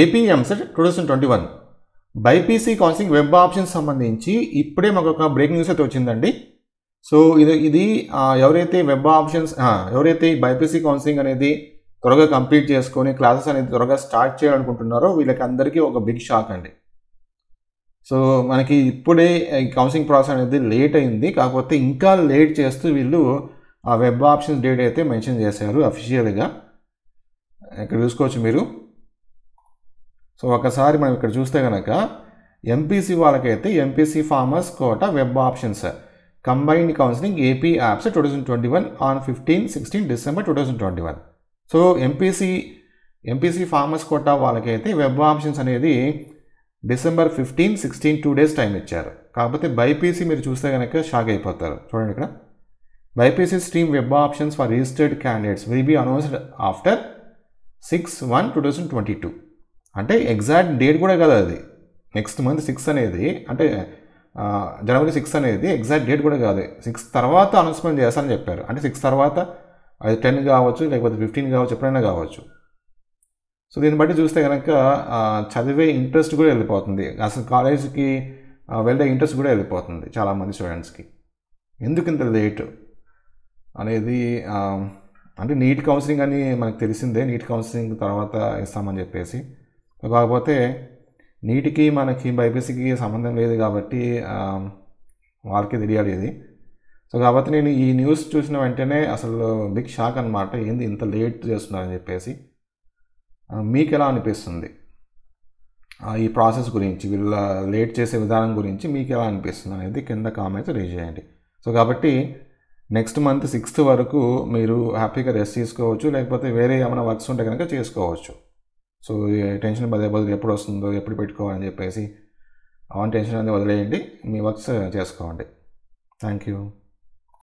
AP EAMCET two thousand twenty one BiPC counselling web option సంబంధించి ఇప్పుడే మాకు ఒక బ్రేకింగ్ న్యూస్ అయితే వచ్చిందండి సో ఇది ఇది ఎవరైతే వెబ్ ఆప్షన్స్ ఎవరైతే బైపీసీ కౌన్సిలింగ్ అనేది త్వరగా కంప్లీట్ చేసుకొని క్లాసెస్ అనేది త్వరగా స్టార్ట్ చేయాలనుకుంటున్నారో వీళ్ళకి అందరికీ ఒక బిగ్ షాక్ అండి సో మనకి ఇప్పుడే కౌన్సిలింగ్ ప్రాసెస్ అనేది లేట్ అయింది కాకపోతే ఇంకా లేట్ చేస్తూ వీళ్ళు ఆ వెబ్ ఆప్షన్స్ డేట్ అయితే మెన్షన్ చేశారు అఫీషియల్గా ఇక్కడ చూసుకోవచ్చు మీరు సో ఒకసారి మనం ఇక్కడ చూస్తే కనుక ఎంపీసీ వాళ్ళకైతే MPC farmers quota web options combined counselling AP apps two thousand twenty one on fifteen sixteen December two thousand twenty one so MPC MPC farmers quota వాళ్ళకైతే వెబ్ ఆప్షన్స్ అనేది December fifteen sixteen two days time ఇచ్చారు కాకపోతే BiPC మీరు చూస్తే కనుక shock అయిపోతారు చూడండి ఇక్కడ BiPC stream web options for registered candidates will be announced after six one two thousand twenty two అంటే ఎగ్జాక్ట్ డేట్ కూడా కదా అది నెక్స్ట్ మంత్ సిక్స్ అనేది అంటే జనవరి సిక్స్ అనేది ఎగ్జాక్ట్ డేట్ కూడా కాదు సిక్స్ తర్వాత అనౌన్స్మెంట్ చేస్తానని చెప్పారు అంటే సిక్స్ తర్వాత అది టెన్ కావచ్చు లేకపోతే ఫిఫ్టీన్ కావచ్చు ఎప్పుడైనా కావచ్చు సో దీన్ని బట్టి చూస్తే కనుక చదివే ఇంట్రెస్ట్ కూడా వెళ్ళిపోతుంది అసలు కాలేజీకి వెళ్ళే ఇంట్రెస్ట్ కూడా వెళ్ళిపోతుంది చాలామంది స్టూడెంట్స్కి ఎందుకు ఇంత లేట్ అనేది అంటే నీట్ కౌన్సిలింగ్ అని మనకు తెలిసిందే నీట్ కౌన్సిలింగ్ తర్వాత ఇస్తామని చెప్పేసి కాకపోతే నీటికి మనకి బైపీసీకి సంబంధం లేదు కాబట్టి వాళ్ళకి తెలియాలి ఇది సో కాబట్టి నేను ఈ న్యూస్ చూసిన వెంటనే అసలు బిగ్ షాక్ అనమాట ఏంది ఇంత లేట్ చేస్తున్నారని చెప్పేసి మీకు ఎలా అనిపిస్తుంది ఈ ప్రాసెస్ గురించి వీళ్ళ లేట్ చేసే విధానం గురించి మీకు ఎలా అనిపిస్తుంది అనేది కింద కామెంట్స్ రీచేయండి చేయండి సో కాబట్టి నెక్స్ట్ మంత్ సిక్స్త్ వరకు మీరు హ్యాపీగా రెస్ట్ తీసుకోవచ్చు లేకపోతే వేరే ఏమైనా వర్క్స్ ఉంటే కనుక చేసుకోవచ్చు సో టెన్షన్ బదే బదులు ఎప్పుడు వస్తుందో ఎప్పుడు పెట్టుకోవాలని చెప్పేసి ఆన్ టెన్షన్ అనేది వదిలేయండి మీ వర్క్స్ చేసుకోండి థ్యాంక్ యూ